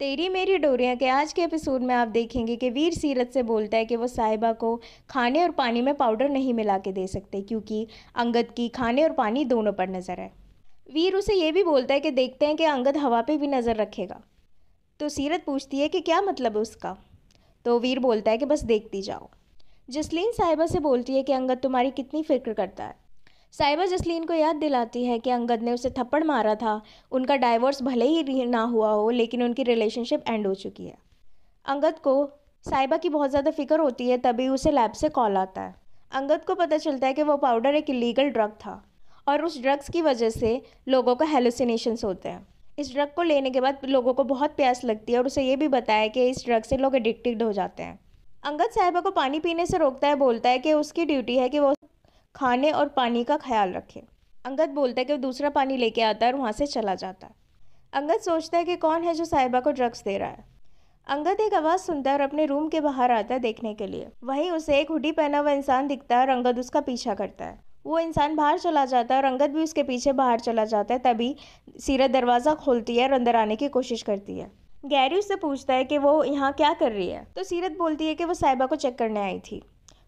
तेरी मेरी डोरियाँ के आज के एपिसोड में आप देखेंगे कि वीर सीरत से बोलता है कि वो साहिबा को खाने और पानी में पाउडर नहीं मिला के दे सकते क्योंकि अंगद की खाने और पानी दोनों पर नज़र है वीर उसे ये भी बोलता है कि देखते हैं कि अंगद हवा पे भी नज़र रखेगा तो सीरत पूछती है कि क्या मतलब है उसका तो वीर बोलता है कि बस देखती जाओ जसलीन साहिबा से बोलती है कि अंगद तुम्हारी कितनी फ़िक्र करता है साइबर जसलीन को याद दिलाती है कि अंगद ने उसे थप्पड़ मारा था उनका डाइवोर्स भले ही ना हुआ हो लेकिन उनकी रिलेशनशिप एंड हो चुकी है अंगद को साइबा की बहुत ज़्यादा फिक्र होती है तभी उसे लैब से कॉल आता है अंगद को पता चलता है कि वो पाउडर एक इलीगल ड्रग था और उस ड्रग्स की वजह से लोगों को हेलोसिनेशनस होते हैं इस ड्रग को लेने के बाद लोगों को बहुत प्यास लगती है और उसे ये भी बताया कि इस ड्रग से लोग एडिक्टेड हो जाते हैं अंगद साहिबा को पानी पीने से रोकता है बोलता है कि उसकी ड्यूटी है कि वो खाने और पानी का ख्याल रखें अंगद बोलता है कि वो दूसरा पानी लेके आता है और वहाँ से चला जाता है अंगद सोचता है कि कौन है जो साहिबा को ड्रग्स दे रहा है अंगद एक आवाज़ सुनता है और अपने रूम के बाहर आता है देखने के लिए वहीं उसे एक हुडी पहना हुआ इंसान दिखता है और अंगद उसका पीछा करता है वो इंसान बाहर चला जाता है और अंगद भी उसके पीछे बाहर चला जाता है तभी सीरत दरवाज़ा खोलती है और अंदर आने की कोशिश करती है गैरी उससे पूछता है कि वो यहाँ क्या कर रही है तो सीरत बोलती है कि वो साहिबा को चेक करने आई थी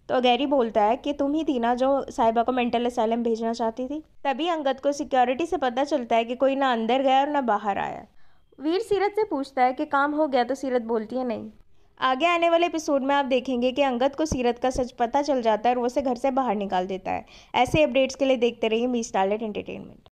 तो गैरी बोलता है कि तुम ही थी ना जो साहिबा को मेंटल असाइलम भेजना चाहती थी तभी अंगद को सिक्योरिटी से पता चलता है कि कोई ना अंदर गया और ना बाहर आया वीर सीरत से पूछता है कि काम हो गया तो सीरत बोलती है नहीं आगे आने वाले एपिसोड में आप देखेंगे कि अंगद को सीरत का सच पता चल जाता है और वो उसे घर से बाहर निकाल देता है ऐसे अपडेट्स के लिए देखते रहिए मी स्टार्लेट एंटरटेनमेंट